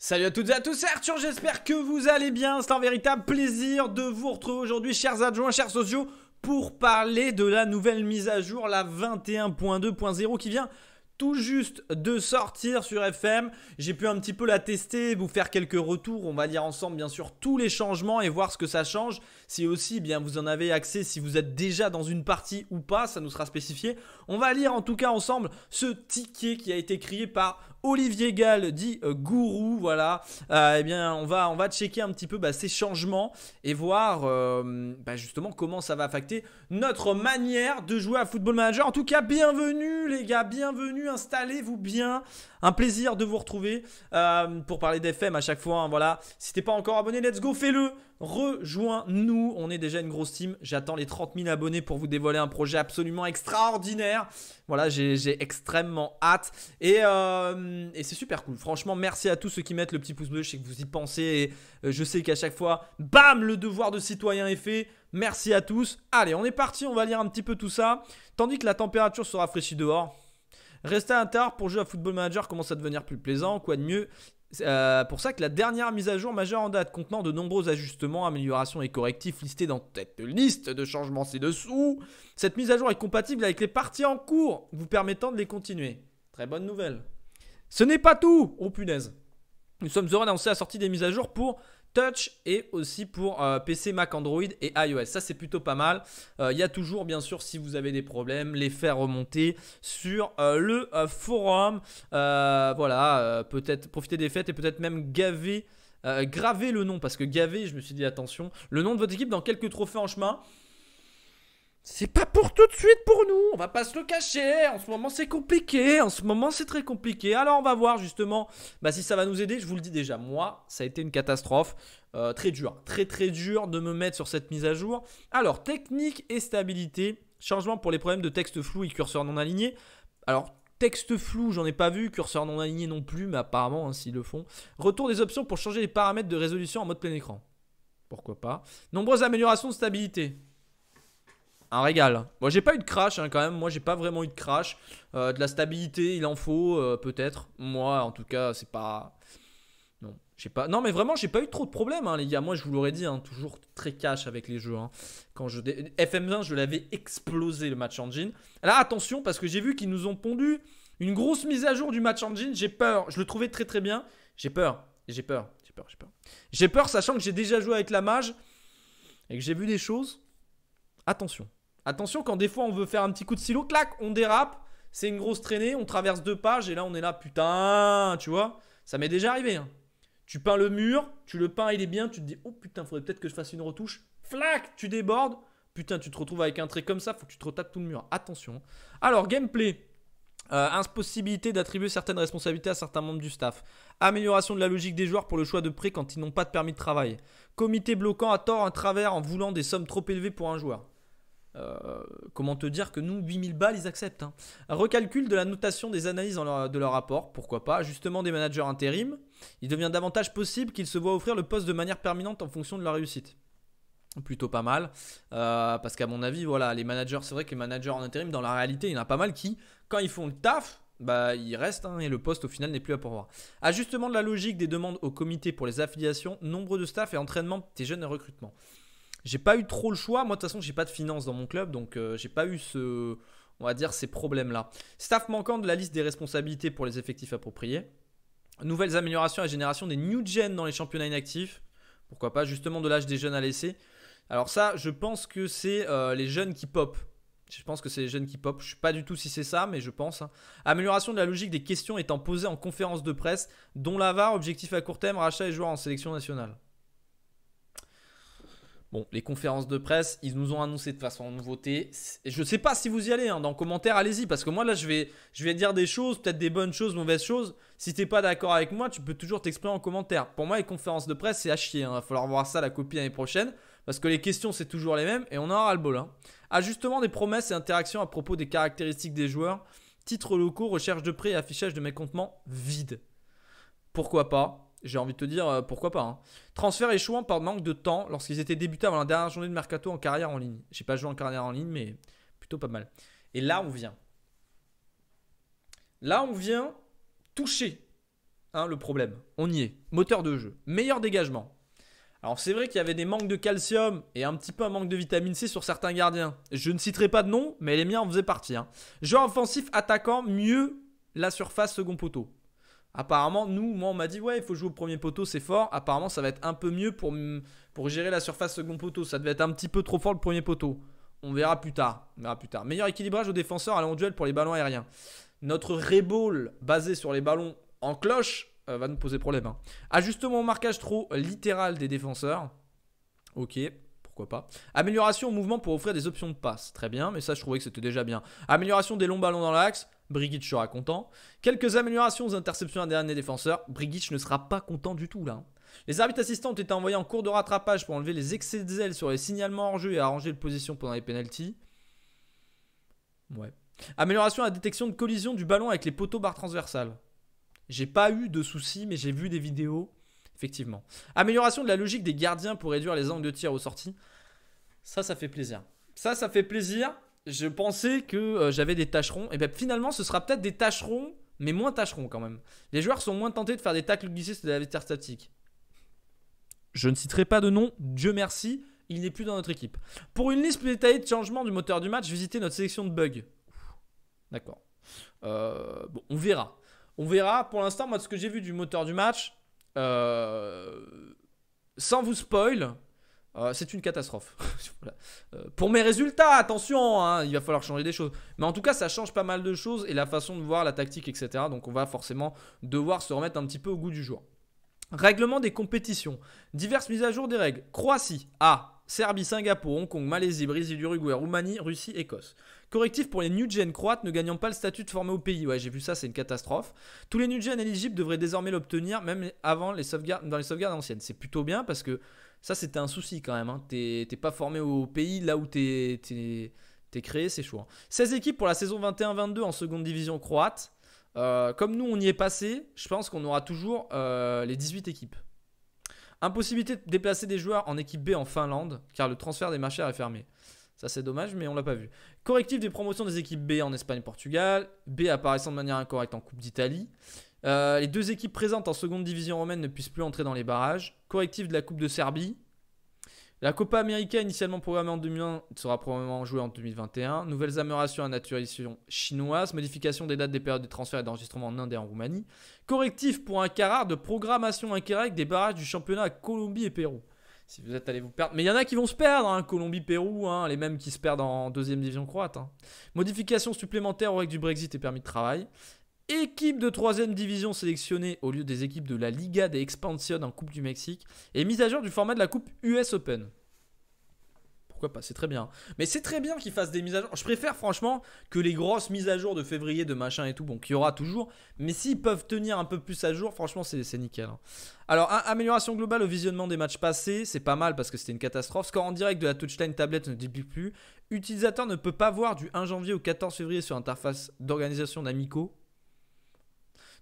Salut à toutes et à tous, c'est Arthur, j'espère que vous allez bien. C'est un véritable plaisir de vous retrouver aujourd'hui, chers adjoints, chers sociaux, pour parler de la nouvelle mise à jour, la 21.2.0 qui vient tout juste de sortir sur FM. J'ai pu un petit peu la tester, vous faire quelques retours, on va lire ensemble bien sûr tous les changements et voir ce que ça change. Si aussi eh bien vous en avez accès si vous êtes déjà dans une partie ou pas, ça nous sera spécifié. On va lire en tout cas ensemble ce ticket qui a été créé par Olivier Gall dit euh, gourou, voilà. Euh, eh bien, on va, on va checker un petit peu bah, ces changements et voir euh, bah, justement comment ça va affecter notre manière de jouer à Football Manager. En tout cas, bienvenue les gars, bienvenue installez-vous bien. Un plaisir de vous retrouver euh, pour parler d'FM à chaque fois. Hein, voilà, si t'es pas encore abonné, let's go, fais-le. Rejoins-nous, on est déjà une grosse team. J'attends les 30 000 abonnés pour vous dévoiler un projet absolument extraordinaire. Voilà, j'ai extrêmement hâte. Et, euh, et c'est super cool. Franchement, merci à tous ceux qui mettent le petit pouce bleu. Je sais que vous y pensez. Et euh, je sais qu'à chaque fois, bam, le devoir de citoyen est fait. Merci à tous. Allez, on est parti, on va lire un petit peu tout ça. Tandis que la température se rafraîchit dehors. Rester à tard pour jouer à Football Manager commence à devenir plus plaisant, quoi de mieux euh, pour ça que la dernière mise à jour majeure en date, contenant de nombreux ajustements, améliorations et correctifs listés dans cette liste de changements ci-dessous, cette mise à jour est compatible avec les parties en cours, vous permettant de les continuer. Très bonne nouvelle. Ce n'est pas tout, oh punaise. Nous sommes heureux d'annoncer la sortie des mises à jour pour et aussi pour euh, PC, Mac, Android et iOS. Ça, c'est plutôt pas mal. Euh, il y a toujours, bien sûr, si vous avez des problèmes, les faire remonter sur euh, le forum. voilà, peut-être profiter des fêtes et peut-être même gaver, graver le nom parce que gaver, je me suis dit attention, le nom de votre équipe dans quelques trophées en chemin. C'est pas pour tout de suite pour nous, on va pas se le cacher. En ce moment, c'est compliqué. En ce moment, c'est très compliqué. Alors, on va voir justement bah, si ça va nous aider. Je vous le dis déjà, moi, ça a été une catastrophe. Euh, très dur, très très dur de me mettre sur cette mise à jour. Alors, technique et stabilité. Changement pour les problèmes de texte flou et curseur non aligné. Alors, texte flou, j'en ai pas vu. Curseur non aligné non plus, mais apparemment, hein, s'ils le font. Retour des options pour changer les paramètres de résolution en mode plein écran. Pourquoi pas. Nombreuses améliorations de stabilité un régal. Moi, j'ai pas eu de crash hein, quand même. Moi, j'ai pas vraiment eu de crash. Euh, de la stabilité, il en faut euh, peut-être. Moi, en tout cas, c'est pas. Non, j'ai pas. Non, mais vraiment, j'ai pas eu trop de problèmes, hein, les gars. Moi, je vous l'aurais dit, hein, toujours très cash avec les jeux. Quand je FM20, je l'avais explosé le match engine. Là, attention, parce que j'ai vu qu'ils nous ont pondu une grosse mise à jour du match engine. J'ai peur. Je le trouvais très très bien. J'ai peur. J'ai peur. J'ai peur. J'ai peur. J'ai peur, sachant que j'ai déjà joué avec la mage et que j'ai vu des choses. Attention. Attention, quand des fois on veut faire un petit coup de silo, clac, on dérape, c'est une grosse traînée, on traverse deux pages et là on est là, putain, tu vois. Ça m'est déjà arrivé. Hein. Tu peins le mur, tu le peins, il est bien, tu te dis, oh putain, faudrait peut-être que je fasse une retouche. Flac, tu débordes. Putain, tu te retrouves avec un trait comme ça, faut que tu te retapes tout le mur. Attention. Alors, gameplay. Euh, impossibilité d'attribuer certaines responsabilités à certains membres du staff. Amélioration de la logique des joueurs pour le choix de prêt quand ils n'ont pas de permis de travail. Comité bloquant à tort un travers en voulant des sommes trop élevées pour un joueur. Euh, comment te dire que nous, 8000 balles, ils acceptent. Hein. Recalcul de la notation des analyses de leur rapport, pourquoi pas. Justement des managers intérim, il devient davantage possible qu'ils se voient offrir le poste de manière permanente en fonction de la réussite. Plutôt pas mal, euh, parce qu'à mon avis, voilà, les managers, c'est vrai que les managers en intérim, dans la réalité, il y en a pas mal qui, quand ils font le taf, bah, ils restent hein, et le poste au final n'est plus à pourvoir. Ajustement de la logique des demandes au comité pour les affiliations, nombre de staff et entraînement des jeunes et recrutement j'ai pas eu trop le choix. Moi, de toute façon, j'ai pas de finances dans mon club, donc euh, j'ai pas eu ce, on va dire, ces problèmes-là. Staff manquant de la liste des responsabilités pour les effectifs appropriés. Nouvelles améliorations à génération des new gen dans les championnats inactifs. Pourquoi pas justement de l'âge des jeunes à laisser. Alors ça, je pense que c'est euh, les jeunes qui pop. Je pense que c'est les jeunes qui pop. Je sais pas du tout si c'est ça, mais je pense. Hein. Amélioration de la logique des questions étant posées en conférence de presse, dont l'avare, objectif à court terme, rachat et joueurs en sélection nationale. Bon, les conférences de presse, ils nous ont annoncé de façon nouveauté. Je ne sais pas si vous y allez, hein, dans les commentaires, allez-y, parce que moi là, je vais, je vais dire des choses, peut-être des bonnes choses, mauvaises choses. Si t'es pas d'accord avec moi, tu peux toujours t'exprimer en commentaire. Pour moi, les conférences de presse, c'est à chier. Il hein. va falloir voir ça la copie l'année prochaine, parce que les questions, c'est toujours les mêmes, et on en aura le bol. Hein. Ajustement ah, des promesses et interactions à propos des caractéristiques des joueurs, titres locaux, recherche de prêt et affichage de mécontentement vide. Pourquoi pas j'ai envie de te dire euh, pourquoi pas. Hein. Transfert échouant par manque de temps lorsqu'ils étaient débutants avant la dernière journée de mercato en carrière en ligne. J'ai pas joué en carrière en ligne, mais plutôt pas mal. Et là, on vient. Là, on vient toucher hein, le problème. On y est. Moteur de jeu. Meilleur dégagement. Alors, c'est vrai qu'il y avait des manques de calcium et un petit peu un manque de vitamine C sur certains gardiens. Je ne citerai pas de nom, mais les miens en faisaient partie. Hein. offensif attaquant, mieux la surface second poteau. Apparemment, nous, moi, on m'a dit, ouais, il faut jouer au premier poteau, c'est fort. Apparemment, ça va être un peu mieux pour, pour gérer la surface second poteau. Ça devait être un petit peu trop fort le premier poteau. On verra plus tard. verra plus tard. Meilleur équilibrage aux défenseur, à en duel pour les ballons aériens. Notre reball basé sur les ballons en cloche euh, va nous poser problème. Hein. Ajustement au marquage trop littéral des défenseurs. Ok, pourquoi pas. Amélioration au mouvement pour offrir des options de passe. Très bien, mais ça, je trouvais que c'était déjà bien. Amélioration des longs ballons dans l'axe. Brigitte sera content. Quelques améliorations aux interceptions à dernier défenseur. Brigitch ne sera pas content du tout là. Hein. Les arbitres assistants ont été envoyés en cours de rattrapage pour enlever les excès de zèle sur les signalements hors jeu et arranger le position pendant les pénalties. Ouais. Amélioration à la détection de collision du ballon avec les poteaux barres transversales. J'ai pas eu de soucis, mais j'ai vu des vidéos. Effectivement. Amélioration de la logique des gardiens pour réduire les angles de tir aux sorties. Ça, ça fait plaisir. Ça, ça fait plaisir je pensais que euh, j'avais des tâcherons. Et bien finalement, ce sera peut-être des tâcherons, mais moins tâcherons quand même. Les joueurs sont moins tentés de faire des tacles glissés de la vitesse statique. Je ne citerai pas de nom, Dieu merci, il n'est plus dans notre équipe. Pour une liste plus détaillée de changements du moteur du match, visitez notre sélection de bugs. D'accord. Euh, bon, on verra. On verra. Pour l'instant, moi, ce que j'ai vu du moteur du match, euh, sans vous spoil, euh, c'est une catastrophe. Euh, pour mes résultats, attention, hein, il va falloir changer des choses. Mais en tout cas, ça change pas mal de choses et la façon de voir la tactique, etc. Donc on va forcément devoir se remettre un petit peu au goût du jour. Règlement des compétitions. Diverses mises à jour des règles. Croatie. Ah Serbie, Singapour, Hong Kong, Malaisie, Brésil, Uruguay, Roumanie, Russie, Écosse. Correctif pour les New Gen croates ne gagnant pas le statut de formé au pays. Ouais, j'ai vu ça, c'est une catastrophe. Tous les New Gen éligibles devraient désormais l'obtenir, même avant les sauvegardes, dans les sauvegardes anciennes. C'est plutôt bien parce que ça, c'était un souci quand même. Hein. T'es pas formé au pays là où t'es es, créé, c'est chaud. 16 hein. équipes pour la saison 21-22 en seconde division croate. Euh, comme nous, on y est passé, je pense qu'on aura toujours euh, les 18 équipes. Impossibilité de déplacer des joueurs en équipe B en Finlande, car le transfert des marchés est fermé. Ça c'est dommage, mais on l'a pas vu. Correctif des promotions des équipes B en Espagne et Portugal. B apparaissant de manière incorrecte en Coupe d'Italie. Euh, les deux équipes présentes en seconde division romaine ne puissent plus entrer dans les barrages. Correctif de la Coupe de Serbie. La Copa América, initialement programmée en 2001, sera probablement jouée en 2021. Nouvelles améliorations à naturalisation chinoise, modification des dates des périodes de transfert et d'enregistrement en Inde et en Roumanie. Correctif pour un carat de programmation incorrecte des barrages du championnat à Colombie et Pérou. Si vous êtes allé vous perdre. Mais il y en a qui vont se perdre, hein. Colombie-Pérou, hein. les mêmes qui se perdent en deuxième division croate. Hein. Modification supplémentaire aux règles du Brexit et permis de travail équipe de 3ème division sélectionnée au lieu des équipes de la Liga de Expansion en Coupe du Mexique et mise à jour du format de la Coupe US Open. Pourquoi pas, c'est très bien. Mais c'est très bien qu'ils fassent des mises à jour. Je préfère franchement que les grosses mises à jour de février, de machin et tout, bon, qu'il y aura toujours. Mais s'ils peuvent tenir un peu plus à jour, franchement, c'est nickel. Alors, amélioration globale au visionnement des matchs passés, c'est pas mal parce que c'était une catastrophe. Score en direct de la touchline tablette ne débute plus. Utilisateur ne peut pas voir du 1 janvier au 14 février sur interface d'organisation d'Amico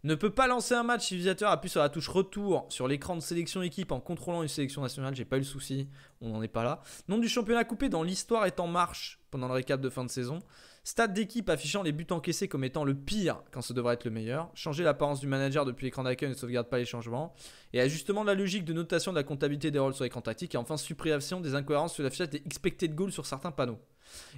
ne peut pas lancer un match si l'utilisateur appuie sur la touche retour sur l'écran de sélection équipe en contrôlant une sélection nationale. J'ai pas eu le souci, on n'en est pas là. Nom du championnat coupé dans l'histoire est en marche pendant le récap de fin de saison. Stade d'équipe affichant les buts encaissés comme étant le pire quand ce devrait être le meilleur. Changer l'apparence du manager depuis l'écran d'accueil ne sauvegarde pas les changements. Et ajustement de la logique de notation de la comptabilité des rôles sur l'écran tactique. Et enfin, suppression des incohérences sur l'affichage des expected goals sur certains panneaux.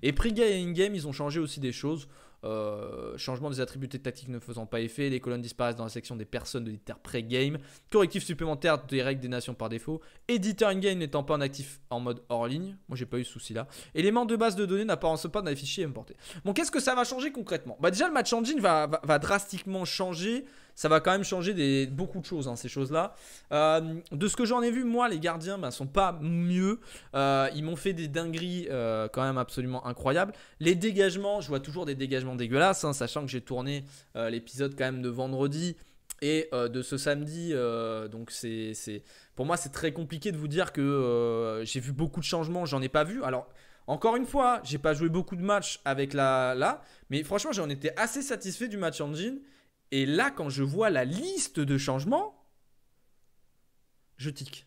Et prix et in-game, ils ont changé aussi des choses. Euh, changement des attributs tactiques ne faisant pas effet, les colonnes disparaissent dans la section des personnes de l'éditeur pré-game, correctif supplémentaire des règles des nations par défaut, éditeur in-game n'étant pas en actif en mode hors ligne, moi j'ai pas eu ce souci là, élément de base de données n'apparence pas dans les fichiers importés. Bon, qu'est-ce que ça va changer concrètement Bah, déjà, le match engine va drastiquement changer ça va quand même changer beaucoup de choses, hein, ces choses-là. Euh, de ce que j'en ai vu, moi, les gardiens ben, sont pas mieux. Euh, ils m'ont fait des dingueries euh, quand même absolument incroyables. Les dégagements, je vois toujours des dégagements dégueulasses, hein, sachant que j'ai tourné l'épisode quand même de vendredi et de ce samedi, donc c'est, pour moi c'est très compliqué de vous dire que j'ai vu beaucoup de changements, j'en ai pas vu. Alors encore une fois, j'ai pas joué beaucoup de matchs avec la là, mais franchement j'en étais assez satisfait du match en engine. Et là, quand je vois la liste de changements, je tique.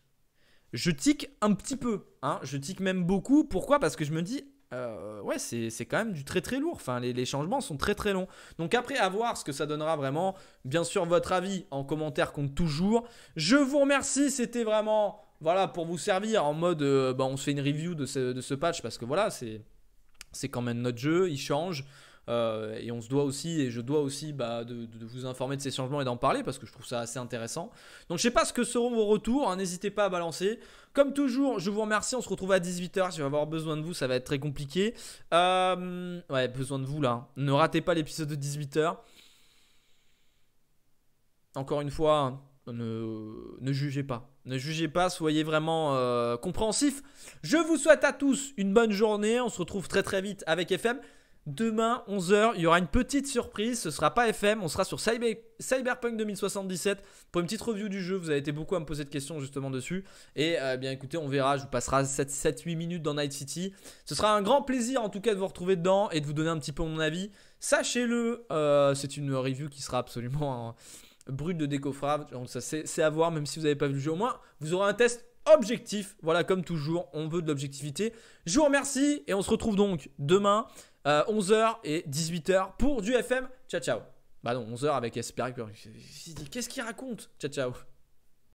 Je tique un petit peu. Hein. Je tique même beaucoup. Pourquoi Parce que je me dis, euh, ouais, c'est quand même du très très lourd. Enfin, les, changements sont très très longs. Donc après, à voir ce que ça donnera vraiment. Bien sûr, votre avis en commentaire compte toujours. Je vous remercie. C'était vraiment, voilà, pour vous servir en mode, euh, bah, on se fait une review de ce, de ce patch parce que voilà, c'est quand même notre jeu. Il change. Euh, et on se doit aussi, et je dois aussi bah, de, vous informer de ces changements et d'en parler parce que je trouve ça assez intéressant. Donc je sais pas ce que seront vos retours, hein, n'hésitez pas à balancer. Comme toujours, je vous remercie, on se retrouve à 18h, je vais avoir besoin de vous, ça va être très compliqué. Euh, ouais, besoin de vous là. Ne ratez pas l'épisode de 18h. Encore une fois, hein, ne, jugez pas. Ne jugez pas, soyez vraiment euh, compréhensifs. Je vous souhaite à tous une bonne journée. On se retrouve très très vite avec FM. Demain, 11h, il y aura une petite surprise. Ce sera pas FM, on sera sur Cyber... Cyberpunk 2077 pour une petite review du jeu. Vous avez été beaucoup à me poser de questions justement dessus. Et euh, eh bien écoutez, on verra. Je vous passera 7-8 minutes dans Night City. Ce sera un grand plaisir en tout cas de vous retrouver dedans et de vous donner un petit peu mon avis. Sachez-le, euh, c'est une review qui sera absolument. Hein, brute de décoffrage. Donc ça c'est à voir, même si vous n'avez pas vu le jeu au moins. Vous aurez un test objectif. Voilà, comme toujours, on veut de l'objectivité. Je vous remercie et on se retrouve donc demain, 11h euh, et 18h pour du FM. Ciao, ciao. Bah non, 11h avec Espérance. Qu'est-ce qu'il raconte Ciao, ciao.